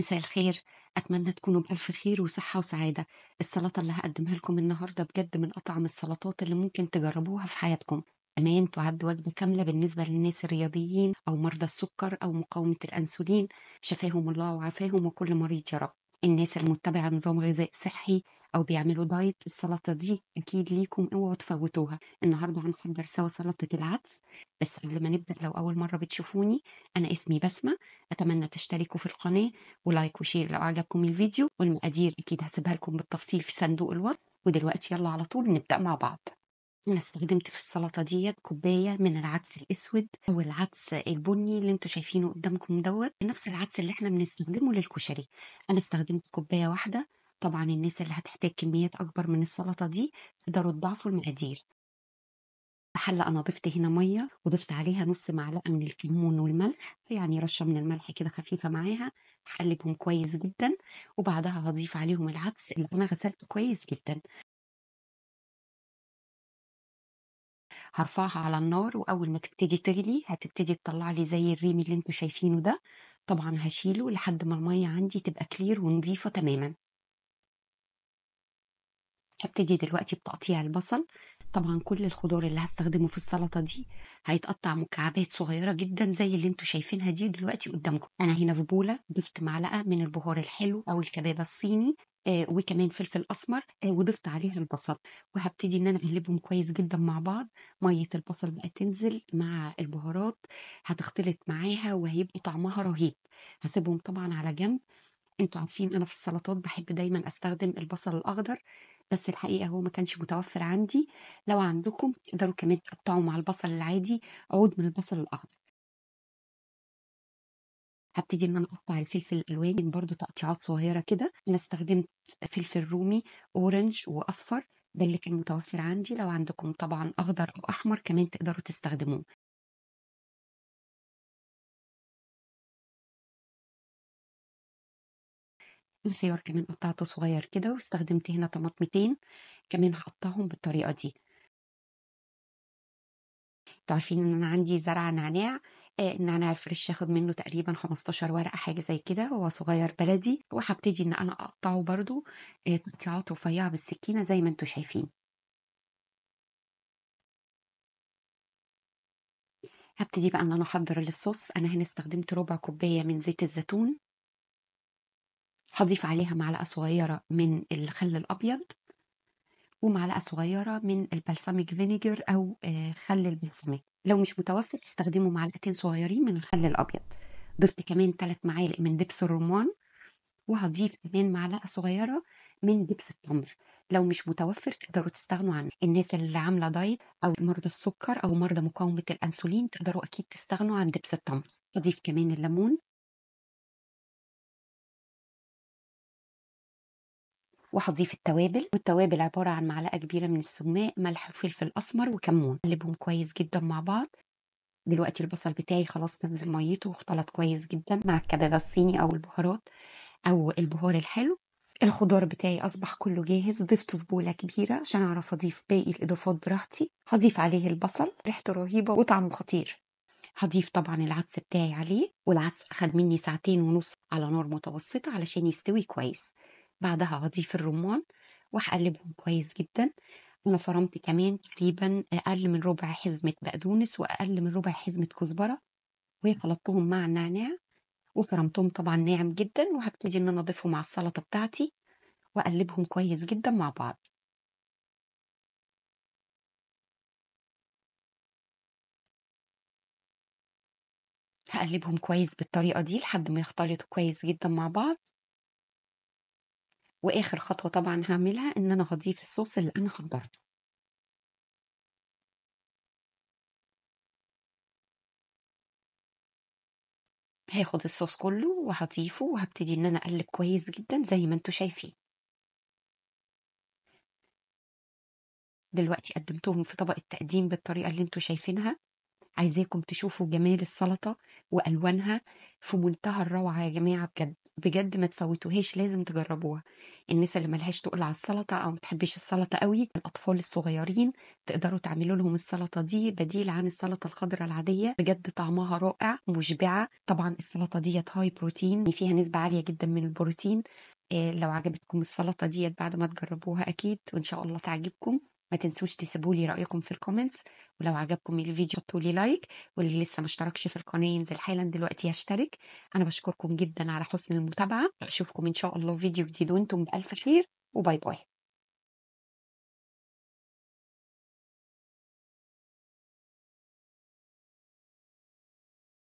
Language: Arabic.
مساء الخير أتمنى تكونوا بألف خير وصحة وسعادة السلطة اللي هقدمها لكم النهاردة بجد من أطعم السلطات اللي ممكن تجربوها في حياتكم أمان تعد وجبة كاملة بالنسبة للناس الرياضيين أو مرضى السكر أو مقاومة الأنسولين شفاهم الله وعافاهم وكل مريض يا رب الناس المتبعة نظام غذاء صحي أو بيعملوا دايت السلطة دي أكيد ليكم اوعوا تفوتوها النهاردة هنحضر سوا سلطة العدس بس قبل ما نبدأ لو أول مرة بتشوفوني أنا اسمي بسمة أتمنى تشتركوا في القناة ولايك وشير لو عجبكم الفيديو والمقادير أكيد هسيبها لكم بالتفصيل في صندوق الوصف ودلوقتي يلا على طول نبدأ مع بعض أنا استخدمت في السلطة ديت كوباية من العدس الأسود أو العدس البني اللي أنتم شايفينه قدامكم دوت نفس العدس اللي إحنا بنستخدمه للكشري، أنا استخدمت كوباية واحدة طبعًا الناس اللي هتحتاج كميات أكبر من السلطة دي تقدروا تضعفوا المقادير. في حلة أنا ضفت هنا مَيّة وضفت عليها نص معلقة من الكمون والملح، يعني رشّة من الملح كده خفيفة معاها، حلبهم كويس جدًا وبعدها هضيف عليهم العدس اللي أنا غسلته كويس جدًا. هرفعها على النار واول ما تبتدي تغلي هتبتدي تطلع لي زي الريم اللي انتوا شايفينه ده طبعا هشيله لحد ما الميه عندي تبقى كلير ونظيفه تماما هبتدي دلوقتي بتقطيع البصل طبعا كل الخضار اللي هستخدمه في السلطه دي هيتقطع مكعبات صغيره جدا زي اللي انتوا شايفينها دي دلوقتي قدامكم انا هنا في بوله ضفت معلقه من البهار الحلو او الكبابه الصيني آه، وكمان فلفل اسمر آه، وضفت عليها البصل وهبتدي ان انا اقلبهم كويس جدا مع بعض ميه البصل بقى تنزل مع البهارات هتختلط معاها وهيبقى طعمها رهيب هسيبهم طبعا على جنب انتوا عارفين انا في السلطات بحب دايما استخدم البصل الاخضر بس الحقيقه هو ما كانش متوفر عندي لو عندكم تقدروا كمان تقطعوا مع البصل العادي عود من البصل الاخضر هبتدي ان انا اقطع الفلفل الالوان برضو تقطيعات صغيره كده انا استخدمت فلفل رومي اورنج واصفر ده اللي كان متوفر عندي لو عندكم طبعا اخضر او احمر كمان تقدروا تستخدموه الخيار كمان قطعته صغير كده واستخدمت هنا طماطمتين كمان هقطعهم بالطريقه دي انتوا عارفين ان انا عندي زرع نعناع ان انا الفريش اخد منه تقريبا 15 ورقه حاجه زي كده هو صغير بلدي وهبتدي ان انا اقطعه برده آه، تقطيعات رفيعه بالسكينه زي ما انتم شايفين هبتدي بقى ان انا احضر الصوص انا هنا استخدمت ربع كوبايه من زيت الزيتون هضيف عليها معلقه صغيره من الخل الابيض ومعلقه صغيره من البلسميك فينيجر او آه، خل البلسميك لو مش متوفر استخدموا معلقتين صغيرين من الخل الابيض ضفت كمان ثلاث معالق من دبس الرمان وهضيف كمان معلقه صغيره من دبس التمر لو مش متوفر تقدروا تستغنوا عنه الناس اللي عامله دايت او مرضى السكر او مرضى مقاومه الانسولين تقدروا اكيد تستغنوا عن دبس التمر اضيف كمان الليمون وهضيف التوابل والتوابل عبارة عن معلقة كبيرة من السماق ملح وفلفل أسمر وكمون قلبهم كويس جدا مع بعض دلوقتي البصل بتاعي خلاص نزل ميته واختلط كويس جدا مع الكبابة الصيني أو البهارات أو البهار الحلو الخضار بتاعي أصبح كله جاهز ضفته في بولة كبيرة عشان أعرف أضيف باقي الإضافات براحتي هضيف عليه البصل ريحته رهيبة وطعمه خطير هضيف طبعا العدس بتاعي عليه والعدس أخد مني ساعتين ونص على نار متوسطة علشان يستوي كويس بعدها هضيف الرمان وهقلبهم كويس جدا انا فرمت كمان تقريبا اقل من ربع حزمه بقدونس واقل من ربع حزمه كزبره وخلطتهم مع النعناع وفرمتهم طبعا ناعم جدا وهبتدي ان انا اضيفهم على السلطه بتاعتي واقلبهم كويس جدا مع بعض هقلبهم كويس بالطريقة دي لحد ما يختلطوا كويس جدا مع بعض واخر خطوه طبعا هعملها ان انا هضيف الصوص اللي انا حضرته هاخد الصوص كله وهضيفه وهبتدي ان انا اقلب كويس جدا زي ما انتوا شايفين دلوقتي قدمتهم في طبق التقديم بالطريقه اللي انتوا شايفينها عايزاكم تشوفوا جمال السلطه والوانها في منتهى الروعه يا جماعه بجد بجد ما تفوتوهاش لازم تجربوها الناس اللي ملهاش تقول على السلطه او ما السلطه قوي الاطفال الصغيرين تقدروا تعملوا لهم السلطه دي بديل عن السلطه الخضراء العاديه بجد طعمها رائع مشبعه طبعا السلطه ديت هاي يعني بروتين فيها نسبه عاليه جدا من البروتين آه، لو عجبتكم السلطه ديت بعد ما تجربوها اكيد وان شاء الله تعجبكم ما تنسوش تسيبوا لي رايكم في الكومنتس ولو عجبكم الفيديو حطوا لي لايك واللي لسه ما اشتركش في القناه ينزل حالا دلوقتي يشترك انا بشكركم جدا على حسن المتابعه اشوفكم ان شاء الله فيديو جديد وانتم بالف خير وباي باي